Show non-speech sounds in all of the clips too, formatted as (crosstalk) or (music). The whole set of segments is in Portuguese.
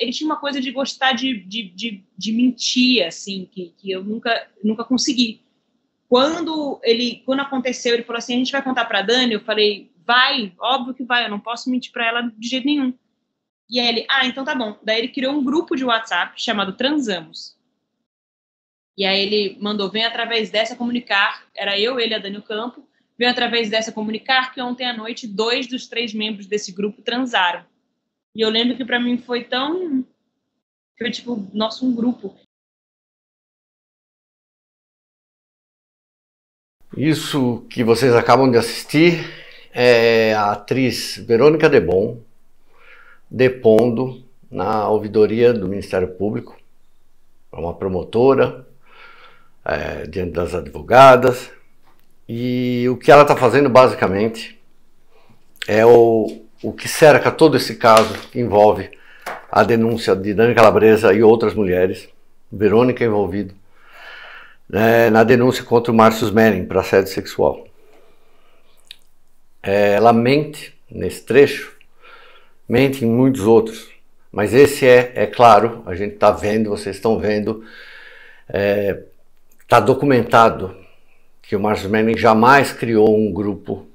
Ele tinha uma coisa de gostar de, de, de, de mentir, assim, que, que eu nunca, nunca consegui. Quando ele, quando aconteceu, ele falou assim, a gente vai contar para Dani, eu falei, vai, óbvio que vai, eu não posso mentir para ela de jeito nenhum. E aí ele, ah, então tá bom. Daí ele criou um grupo de WhatsApp chamado Transamos. E aí ele mandou, vem através dessa comunicar, era eu, ele, a Dani Campo, vem através dessa comunicar que ontem à noite dois dos três membros desse grupo transaram. E eu lembro que para mim foi tão. Foi tipo, nosso um grupo. Isso que vocês acabam de assistir é a atriz Verônica Debon depondo na ouvidoria do Ministério Público. É uma promotora, é, diante das advogadas. E o que ela está fazendo basicamente é o o que cerca todo esse caso que envolve a denúncia de Dani Calabresa e outras mulheres, Verônica envolvida, né, na denúncia contra o Márcio Menem para assédio sexual. É, ela mente nesse trecho, mente em muitos outros, mas esse é, é claro, a gente está vendo, vocês estão vendo, está é, tá documentado que o Márcio Menem jamais criou um grupo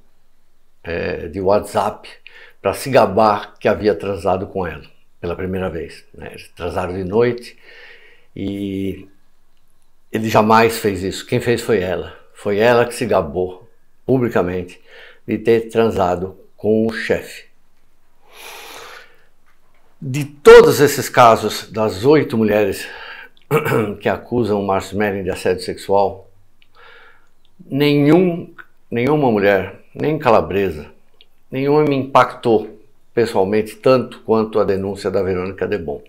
é, de WhatsApp para se gabar que havia transado com ela pela primeira vez. Né? Eles transaram de noite e ele jamais fez isso. Quem fez foi ela. Foi ela que se gabou publicamente de ter transado com o chefe. De todos esses casos, das oito mulheres (clears throat) que acusam o Márcio Merlin de assédio sexual, nenhum, nenhuma mulher, nem calabresa, nenhuma me impactou pessoalmente tanto quanto a denúncia da Verônica Debon.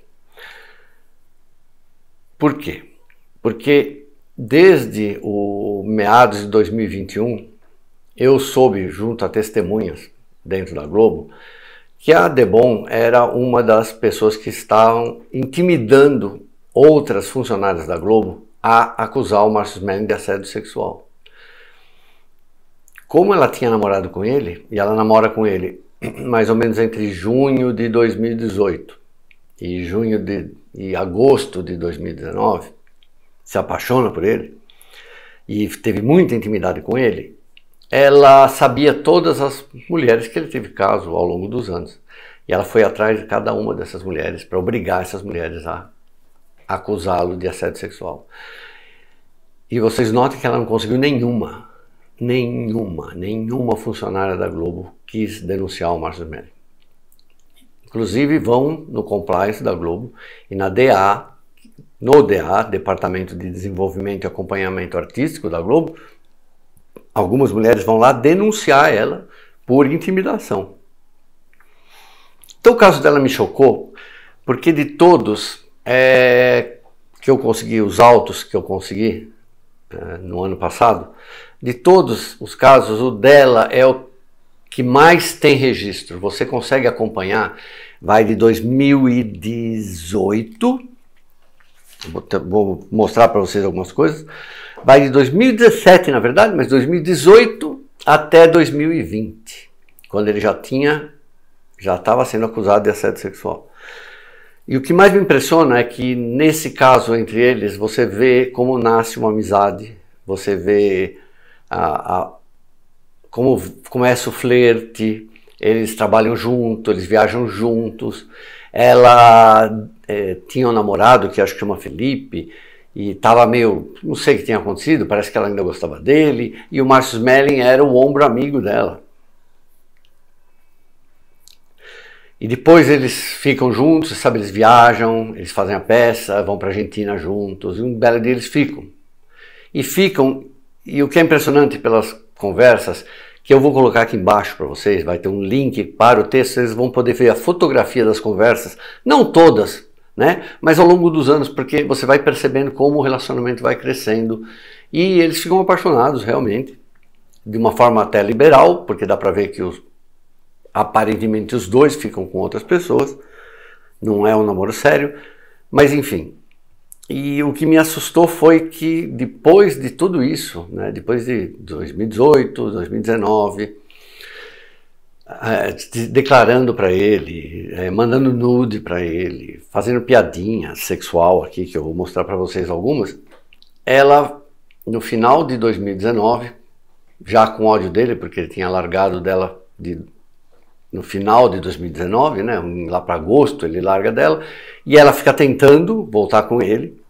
Por quê? Porque desde o meados de 2021, eu soube, junto a testemunhas dentro da Globo, que a Debon era uma das pessoas que estavam intimidando outras funcionárias da Globo a acusar o Marcos Mendes de assédio sexual. Como ela tinha namorado com ele, e ela namora com ele mais ou menos entre junho de 2018 e junho de e agosto de 2019, se apaixona por ele e teve muita intimidade com ele, ela sabia todas as mulheres que ele teve caso ao longo dos anos. E ela foi atrás de cada uma dessas mulheres para obrigar essas mulheres a acusá-lo de assédio sexual. E vocês notem que ela não conseguiu nenhuma nenhuma, nenhuma funcionária da Globo quis denunciar o Márcio Médico. Inclusive vão no compliance da Globo e na DA, no DA, Departamento de Desenvolvimento e Acompanhamento Artístico da Globo, algumas mulheres vão lá denunciar ela por intimidação. Então o caso dela me chocou, porque de todos é, que eu consegui, os autos que eu consegui é, no ano passado, de todos os casos, o dela é o que mais tem registro. Você consegue acompanhar, vai de 2018, vou mostrar para vocês algumas coisas, vai de 2017, na verdade, mas 2018 até 2020, quando ele já tinha, já estava sendo acusado de assédio sexual. E o que mais me impressiona é que nesse caso entre eles, você vê como nasce uma amizade, você vê a, a, como começa o flerte, eles trabalham junto, eles viajam juntos. Ela é, tinha um namorado que acho que chama Felipe e estava meio, não sei o que tinha acontecido, parece que ela ainda gostava dele e o Márcio Smelling era o ombro amigo dela. E depois eles ficam juntos, sabe, eles viajam, eles fazem a peça, vão para a Argentina juntos, e um belo dia eles ficam. E ficam e o que é impressionante pelas conversas, que eu vou colocar aqui embaixo para vocês, vai ter um link para o texto, vocês vão poder ver a fotografia das conversas, não todas, né? Mas ao longo dos anos, porque você vai percebendo como o relacionamento vai crescendo e eles ficam apaixonados realmente, de uma forma até liberal, porque dá para ver que os, aparentemente os dois ficam com outras pessoas, não é um namoro sério, mas enfim, e o que me assustou foi que depois de tudo isso, né, depois de 2018, 2019, eh, declarando para ele, eh, mandando nude para ele, fazendo piadinha sexual aqui, que eu vou mostrar para vocês algumas, ela, no final de 2019, já com ódio dele, porque ele tinha largado dela de, no final de 2019, né, lá para agosto ele larga dela, e ela fica tentando voltar com ele,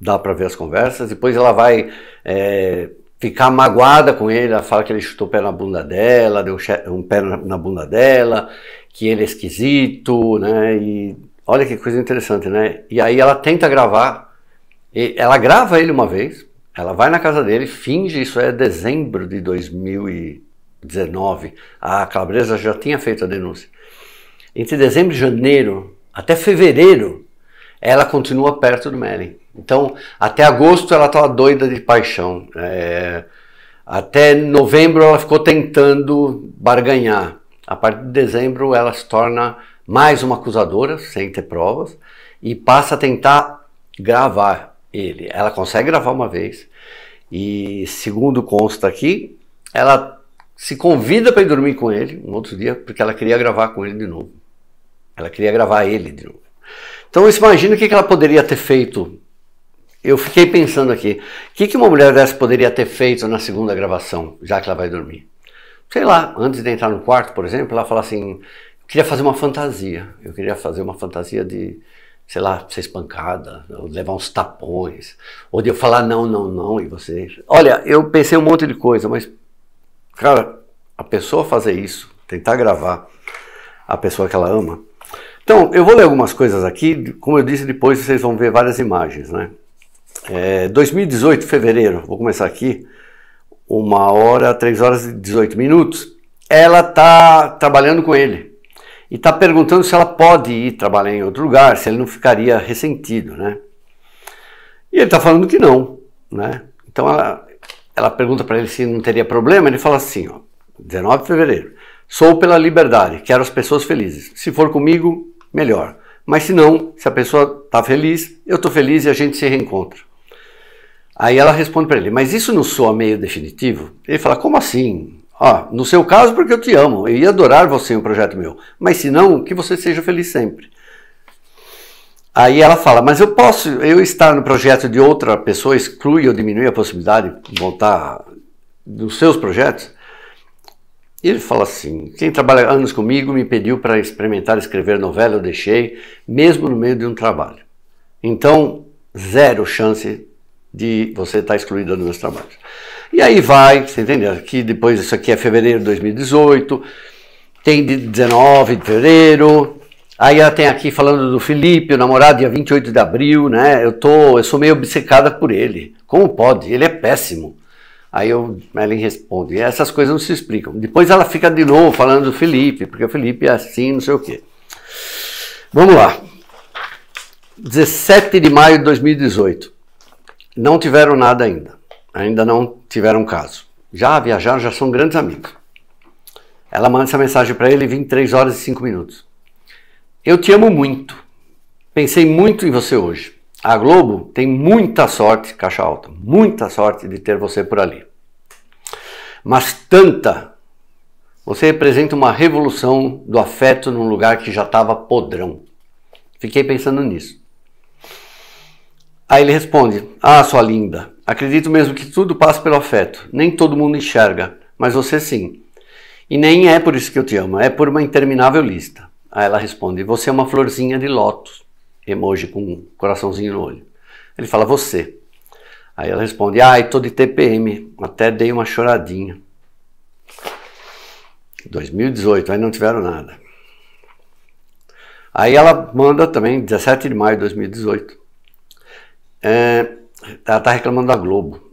dá para ver as conversas. Depois ela vai é, ficar magoada com ele, ela fala que ele chutou o pé na bunda dela, deu um pé na bunda dela, que ele é esquisito, né? E olha que coisa interessante, né? E aí ela tenta gravar, ela grava ele uma vez, ela vai na casa dele, finge, isso é dezembro de 2019, a Calabresa já tinha feito a denúncia. Entre dezembro e janeiro, até fevereiro ela continua perto do Melly. Então, até agosto ela estava tá doida de paixão. É, até novembro ela ficou tentando barganhar. A partir de dezembro ela se torna mais uma acusadora, sem ter provas, e passa a tentar gravar ele. Ela consegue gravar uma vez, e segundo consta aqui, ela se convida para ir dormir com ele um outro dia, porque ela queria gravar com ele de novo. Ela queria gravar ele de novo. Então imagina o que ela poderia ter feito. Eu fiquei pensando aqui, o que uma mulher dessa poderia ter feito na segunda gravação, já que ela vai dormir? Sei lá, antes de entrar no quarto, por exemplo, ela fala assim, eu queria fazer uma fantasia, eu queria fazer uma fantasia de, sei lá, ser espancada, levar uns tapões, ou de eu falar não, não, não, e você... Olha, eu pensei um monte de coisa, mas, cara, a pessoa fazer isso, tentar gravar a pessoa que ela ama, então, eu vou ler algumas coisas aqui, como eu disse, depois vocês vão ver várias imagens, né? É, 2018, fevereiro, vou começar aqui, uma hora, três horas e 18 minutos. Ela está trabalhando com ele e está perguntando se ela pode ir trabalhar em outro lugar, se ele não ficaria ressentido, né? E ele está falando que não, né? Então ela, ela pergunta para ele se não teria problema, ele fala assim, ó, 19 de fevereiro, sou pela liberdade, quero as pessoas felizes. Se for comigo, melhor. Mas se não, se a pessoa está feliz, eu estou feliz e a gente se reencontra. Aí ela responde para ele, mas isso não soa meio definitivo? Ele fala, como assim? Ah, no seu caso, porque eu te amo, eu ia adorar você em um projeto meu. Mas se não, que você seja feliz sempre. Aí ela fala, mas eu posso, eu estar no projeto de outra pessoa exclui ou diminui a possibilidade de voltar nos seus projetos? E ele fala assim: quem trabalha anos comigo me pediu para experimentar escrever novela, eu deixei, mesmo no meio de um trabalho. Então, zero chance de você estar excluído dos meus trabalhos. E aí vai, você entendeu? Aqui depois, isso aqui é fevereiro de 2018, tem de 19 de fevereiro. Aí ela tem aqui falando do Felipe, o namorado, dia 28 de abril, né? Eu tô, eu sou meio obcecada por ele. Como pode? Ele é péssimo. Aí eu, ela responde, e é, essas coisas não se explicam. Depois ela fica de novo falando do Felipe, porque o Felipe é assim, não sei o quê. Vamos lá. 17 de maio de 2018. Não tiveram nada ainda. Ainda não tiveram caso. Já viajaram, já são grandes amigos. Ela manda essa mensagem para ele 23 horas e 5 minutos. Eu te amo muito. Pensei muito em você hoje. A Globo tem muita sorte, caixa alta, muita sorte de ter você por ali. Mas tanta! Você representa uma revolução do afeto num lugar que já estava podrão. Fiquei pensando nisso. Aí ele responde: Ah, sua linda, acredito mesmo que tudo passa pelo afeto. Nem todo mundo enxerga, mas você sim. E nem é por isso que eu te amo, é por uma interminável lista. Aí ela responde: Você é uma florzinha de lótus emoji com um coraçãozinho no olho. Ele fala, você. Aí ela responde, ai, tô de TPM, até dei uma choradinha. 2018, aí não tiveram nada. Aí ela manda também, 17 de maio de 2018. É, ela está reclamando da Globo.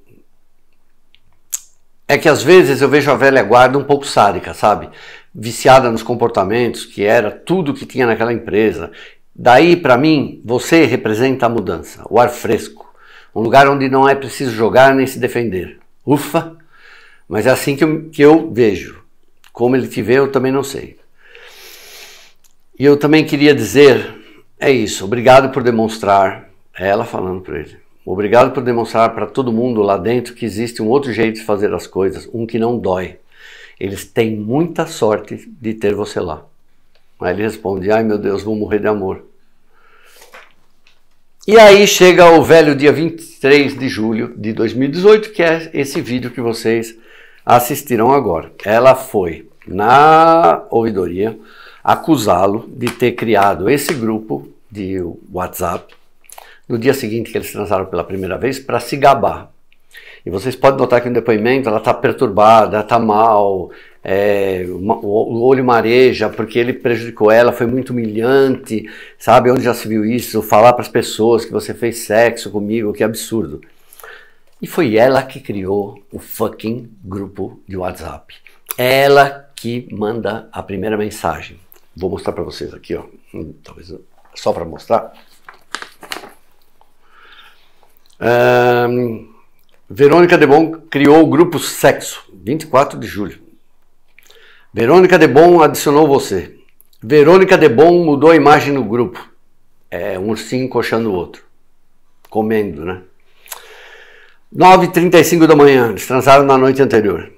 É que às vezes eu vejo a velha guarda um pouco sádica, sabe? Viciada nos comportamentos que era tudo que tinha naquela empresa Daí, para mim, você representa a mudança, o ar fresco, um lugar onde não é preciso jogar nem se defender. Ufa! Mas é assim que eu, que eu vejo. Como ele te vê, eu também não sei. E eu também queria dizer: é isso, obrigado por demonstrar. É ela falando para ele. Obrigado por demonstrar para todo mundo lá dentro que existe um outro jeito de fazer as coisas, um que não dói. Eles têm muita sorte de ter você lá. Aí ele responde: Ai meu Deus, vou morrer de amor. E aí chega o velho dia 23 de julho de 2018, que é esse vídeo que vocês assistiram agora. Ela foi na ouvidoria acusá-lo de ter criado esse grupo de WhatsApp no dia seguinte que eles transaram pela primeira vez para se gabar. E vocês podem notar que no depoimento ela está perturbada, está mal, é, o olho mareja porque ele prejudicou ela, foi muito humilhante, sabe? Onde já se viu isso? Falar para as pessoas que você fez sexo comigo, que absurdo. E foi ela que criou o fucking grupo de WhatsApp. Ela que manda a primeira mensagem. Vou mostrar para vocês aqui, ó. Hum, talvez só para mostrar. Um, Verônica Debon criou o grupo Sexo, 24 de julho. Verônica Debon adicionou você. Verônica Debon mudou a imagem no grupo. É um ursinho encoxando o outro. Comendo, né? 9h35 da manhã, transaram na noite anterior.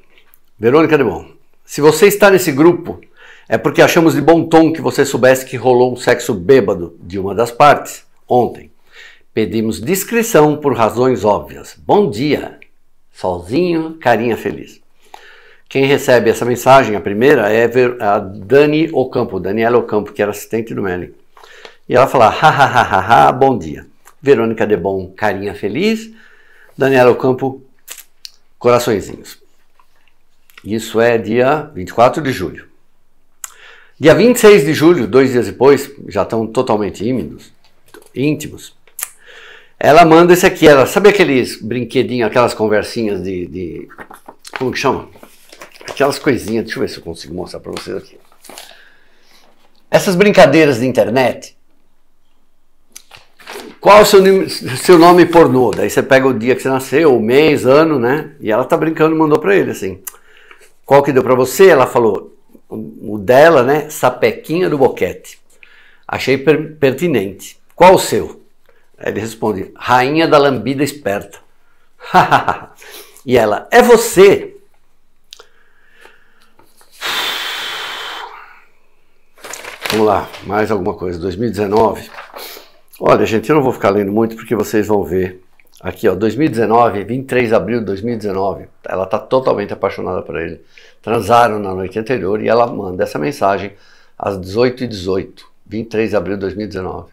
Verônica Debon, se você está nesse grupo, é porque achamos de bom tom que você soubesse que rolou um sexo bêbado de uma das partes, ontem. Pedimos discrição por razões óbvias. Bom dia. sozinho, carinha feliz. Quem recebe essa mensagem, a primeira, é a Dani Ocampo, Daniela Ocampo, que era assistente do Melly, E ela fala, ha, bom dia. Verônica de bom, carinha feliz. Daniela Ocampo, coraçõezinhos. Isso é dia 24 de julho. Dia 26 de julho, dois dias depois, já estão totalmente ímidos, íntimos. Ela manda esse aqui, ela sabe aqueles brinquedinhos, aquelas conversinhas de, de como que chama? aquelas coisinhas, deixa eu ver se eu consigo mostrar para vocês aqui. Essas brincadeiras de internet. Qual o seu nome, seu nome pornô? Daí você pega o dia que você nasceu, o mês, ano, né? E ela tá brincando, mandou para ele assim. Qual que deu para você? Ela falou o dela, né? Sapequinha do boquete. Achei per pertinente. Qual o seu? ele responde: Rainha da lambida esperta. (laughs) e ela: É você? Vamos lá, mais alguma coisa, 2019. Olha, gente, eu não vou ficar lendo muito porque vocês vão ver. Aqui, ó, 2019, 23 de abril de 2019. Ela está totalmente apaixonada por ele. Transaram na noite anterior e ela manda essa mensagem às 18h18, 23 de abril de 2019.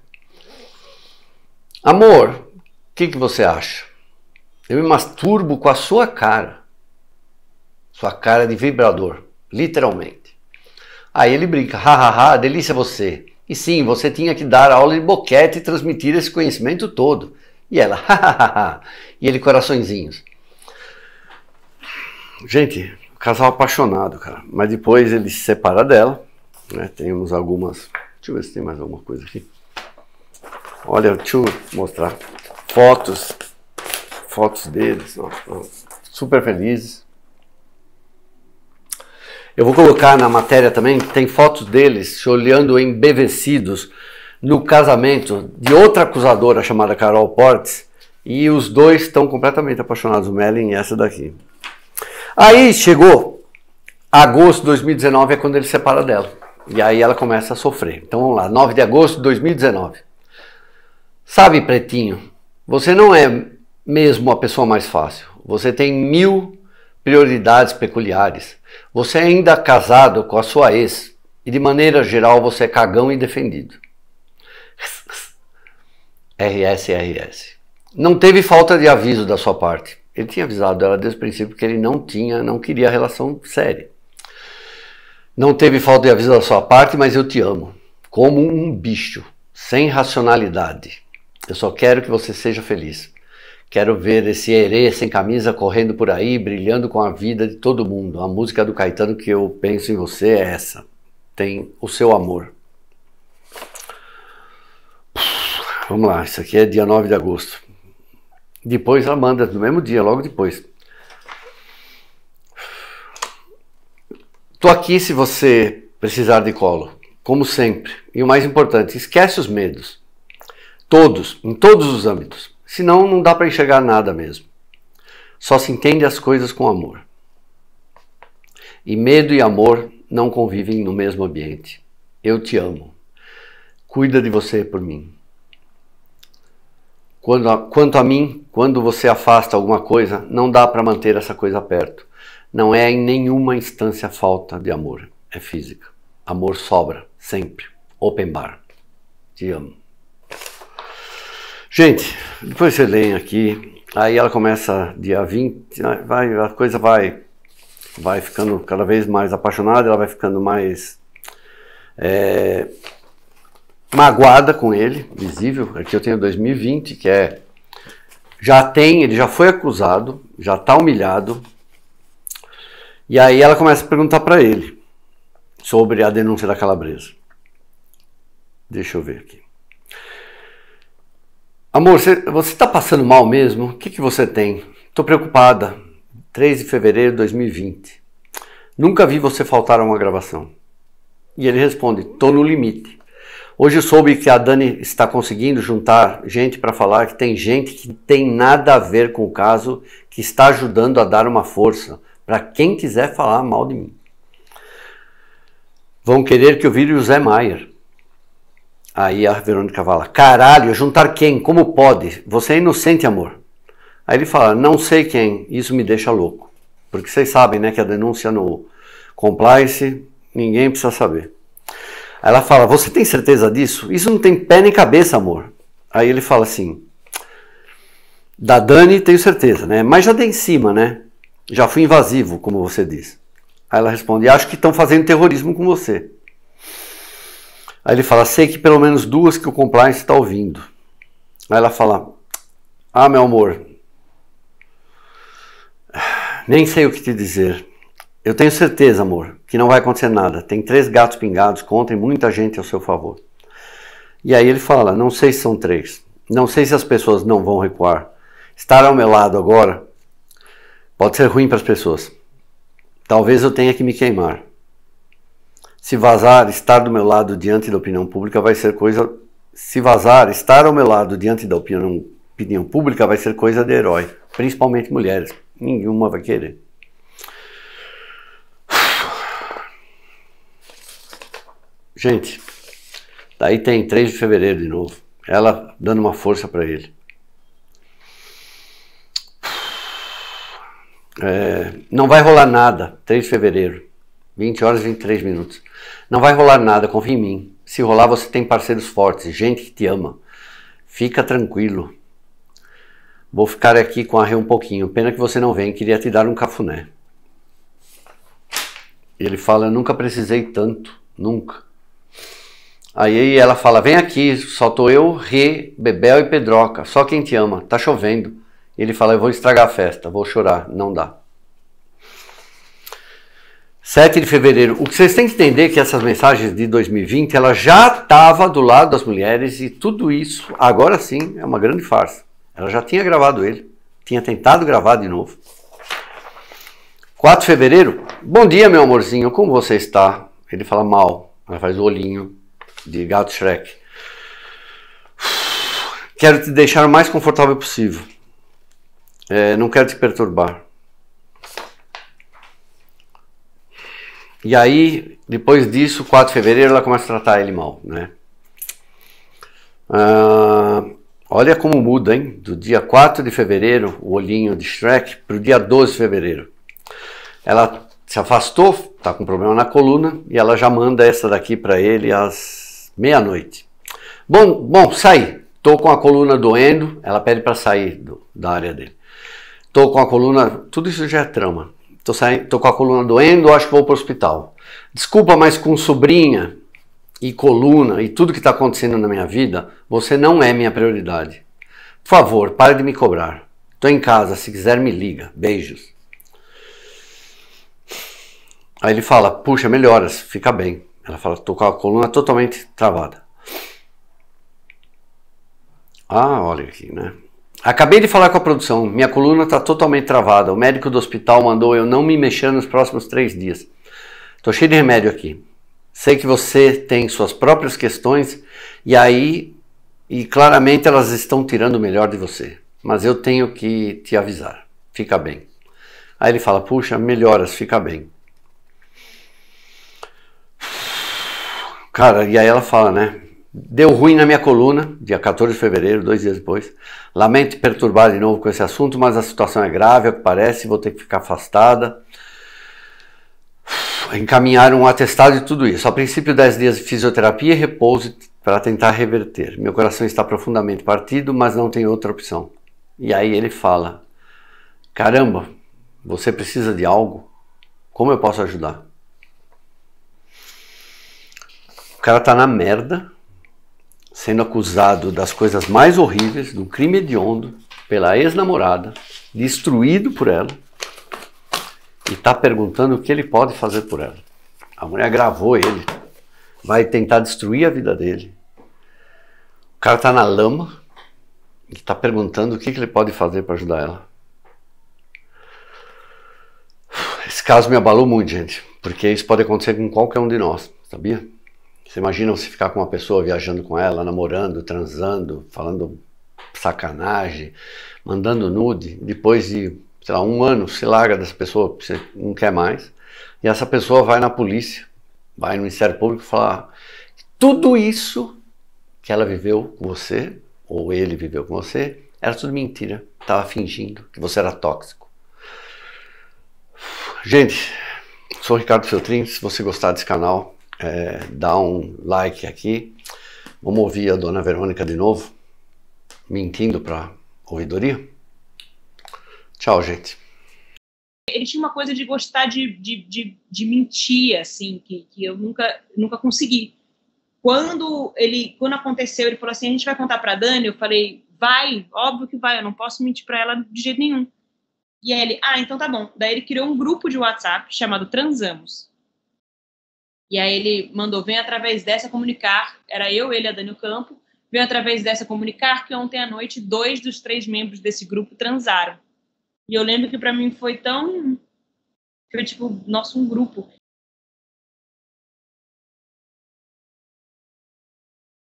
Amor, o que, que você acha? Eu me masturbo com a sua cara. Sua cara de vibrador, literalmente. Aí ele brinca, hahaha, delícia você. E sim, você tinha que dar aula de boquete e transmitir esse conhecimento todo. E ela, hahaha. (laughs) e ele, coraçõezinhos. Gente, casal apaixonado, cara. Mas depois ele se separa dela. Né? Temos algumas. Deixa eu ver se tem mais alguma coisa aqui. Olha, deixa eu mostrar. Fotos. Fotos deles. Ó, super felizes. Eu vou colocar na matéria também, tem fotos deles se olhando embevecidos no casamento de outra acusadora chamada Carol Portes, e os dois estão completamente apaixonados, o Mellin e essa daqui. Aí chegou agosto de 2019, é quando ele separa dela. E aí ela começa a sofrer. Então vamos lá, 9 de agosto de 2019. Sabe, Pretinho, você não é mesmo a pessoa mais fácil. Você tem mil prioridades peculiares. Você é ainda casado com a sua ex e, de maneira geral, você é cagão e defendido. RS, RS. Não teve falta de aviso da sua parte. Ele tinha avisado ela desde o princípio que ele não tinha, não queria relação séria. Não teve falta de aviso da sua parte, mas eu te amo. Como um bicho, sem racionalidade. Eu só quero que você seja feliz. Quero ver esse herê sem camisa correndo por aí, brilhando com a vida de todo mundo. A música do Caetano que eu penso em você é essa. Tem o seu amor. Vamos lá, isso aqui é dia 9 de agosto. Depois amanda no mesmo dia, logo depois. Tô aqui se você precisar de colo, como sempre. E o mais importante, esquece os medos. Todos, em todos os âmbitos. Senão não dá para enxergar nada mesmo. Só se entende as coisas com amor. E medo e amor não convivem no mesmo ambiente. Eu te amo. Cuida de você por mim. Quando a, quanto a mim, quando você afasta alguma coisa, não dá para manter essa coisa perto. Não é em nenhuma instância falta de amor, é física. Amor sobra, sempre. Open bar. Te amo. Gente, depois você lê aqui, aí ela começa dia 20, vai, a coisa vai, vai ficando cada vez mais apaixonada, ela vai ficando mais é, magoada com ele, visível. Aqui eu tenho 2020, que é já tem, ele já foi acusado, já está humilhado. E aí ela começa a perguntar para ele sobre a denúncia da calabresa. Deixa eu ver aqui. Amor, você está passando mal mesmo? O que, que você tem? Estou preocupada. 3 de fevereiro de 2020. Nunca vi você faltar a uma gravação. E ele responde: Estou no limite. Hoje soube que a Dani está conseguindo juntar gente para falar que tem gente que tem nada a ver com o caso, que está ajudando a dar uma força para quem quiser falar mal de mim. Vão querer que eu vire o Zé Maier. Aí a Verônica fala: Caralho, juntar quem? Como pode? Você é inocente, amor. Aí ele fala: Não sei quem, isso me deixa louco. Porque vocês sabem né, que a denúncia no Compliance ninguém precisa saber. Aí ela fala: Você tem certeza disso? Isso não tem pé nem cabeça, amor. Aí ele fala assim: Da Dani tenho certeza, né? Mas já dei em cima, né? Já fui invasivo, como você diz. Aí ela responde: Acho que estão fazendo terrorismo com você. Aí ele fala: sei que pelo menos duas que o compliance está ouvindo. Aí ela fala: ah, meu amor, nem sei o que te dizer. Eu tenho certeza, amor, que não vai acontecer nada. Tem três gatos pingados, contem muita gente ao seu favor. E aí ele fala: não sei se são três. Não sei se as pessoas não vão recuar. Estar ao meu lado agora pode ser ruim para as pessoas. Talvez eu tenha que me queimar. Se vazar, estar do meu lado diante da opinião pública vai ser coisa. Se vazar, estar ao meu lado diante da opinião, opinião pública vai ser coisa de herói, principalmente mulheres. Nenhuma vai querer. Gente, daí tem 3 de fevereiro de novo. Ela dando uma força para ele. É, não vai rolar nada, 3 de fevereiro. 20 horas e 23 minutos. Não vai rolar nada, confia em mim. Se rolar, você tem parceiros fortes, gente que te ama. Fica tranquilo. Vou ficar aqui com a Rê um pouquinho. Pena que você não vem, queria te dar um cafuné. Ele fala: Nunca precisei tanto, nunca. Aí ela fala: Vem aqui, só tô eu, Rê, Bebel e Pedroca, só quem te ama, tá chovendo. Ele fala: Eu vou estragar a festa, vou chorar, não dá. 7 de fevereiro. O que vocês têm que entender é que essas mensagens de 2020, ela já estava do lado das mulheres e tudo isso, agora sim, é uma grande farsa. Ela já tinha gravado ele, tinha tentado gravar de novo. 4 de fevereiro. Bom dia, meu amorzinho, como você está? Ele fala mal, ela faz o olhinho de gato Shrek. Quero te deixar o mais confortável possível. É, não quero te perturbar. E aí, depois disso, 4 de fevereiro, ela começa a tratar ele mal, né? Ah, olha como muda, hein? Do dia 4 de fevereiro, o olhinho de Shrek, para o dia 12 de fevereiro. Ela se afastou, tá com problema na coluna, e ela já manda essa daqui para ele às meia-noite. Bom, bom, sai. Tô com a coluna doendo, ela pede para sair do, da área dele. Tô com a coluna, tudo isso já é trama tô, saindo, tô com a coluna doendo, acho que vou pro hospital. Desculpa, mas com sobrinha e coluna e tudo que está acontecendo na minha vida, você não é minha prioridade. Por favor, pare de me cobrar. Tô em casa, se quiser me liga. Beijos. Aí ele fala: Puxa, melhoras, fica bem. Ela fala: Tô com a coluna totalmente travada. Ah, olha aqui, né? Acabei de falar com a produção, minha coluna está totalmente travada. O médico do hospital mandou eu não me mexer nos próximos três dias. Tô cheio de remédio aqui. Sei que você tem suas próprias questões e aí e claramente elas estão tirando o melhor de você. Mas eu tenho que te avisar. Fica bem. Aí ele fala: Puxa, melhoras, fica bem. Cara, e aí ela fala, né? Deu ruim na minha coluna, dia 14 de fevereiro, dois dias depois. Lamento perturbar de novo com esse assunto, mas a situação é grave, é o que parece, vou ter que ficar afastada. Encaminhar um atestado de tudo isso. A princípio, 10 dias de fisioterapia e repouso para tentar reverter. Meu coração está profundamente partido, mas não tem outra opção. E aí ele fala: Caramba, você precisa de algo? Como eu posso ajudar? O cara tá na merda, sendo acusado das coisas mais horríveis, de um crime hediondo, pela ex-namorada, destruído por ela, e está perguntando o que ele pode fazer por ela. A mulher gravou ele, vai tentar destruir a vida dele. O cara está na lama e está perguntando o que, que ele pode fazer para ajudar ela. Esse caso me abalou muito, gente, porque isso pode acontecer com qualquer um de nós, sabia? Você imagina você ficar com uma pessoa viajando com ela, namorando, transando, falando sacanagem, mandando nude, depois de, sei lá, um ano se larga dessa pessoa, você não quer mais, e essa pessoa vai na polícia, vai no Ministério Público falar tudo isso que ela viveu com você, ou ele viveu com você, era tudo mentira, estava fingindo que você era tóxico. Gente, sou Ricardo Feltrin, se você gostar desse canal, é, um like aqui. Vamos ouvir a dona Verônica de novo, mentindo para ouvidoria. Tchau, gente. Ele tinha uma coisa de gostar de, de, de, de mentir, assim, que, que eu nunca, nunca consegui. Quando ele, quando aconteceu, ele falou assim, a gente vai contar para Dani. Eu falei, vai, óbvio que vai, eu não posso mentir para ela de jeito nenhum. E aí ele, ah, então tá bom. Daí ele criou um grupo de WhatsApp chamado Transamos. E aí ele mandou, vem através dessa comunicar, era eu, ele e a Daniel Campo, vem através dessa comunicar que ontem à noite dois dos três membros desse grupo transaram. E eu lembro que para mim foi tão... Foi tipo, nossa, um grupo.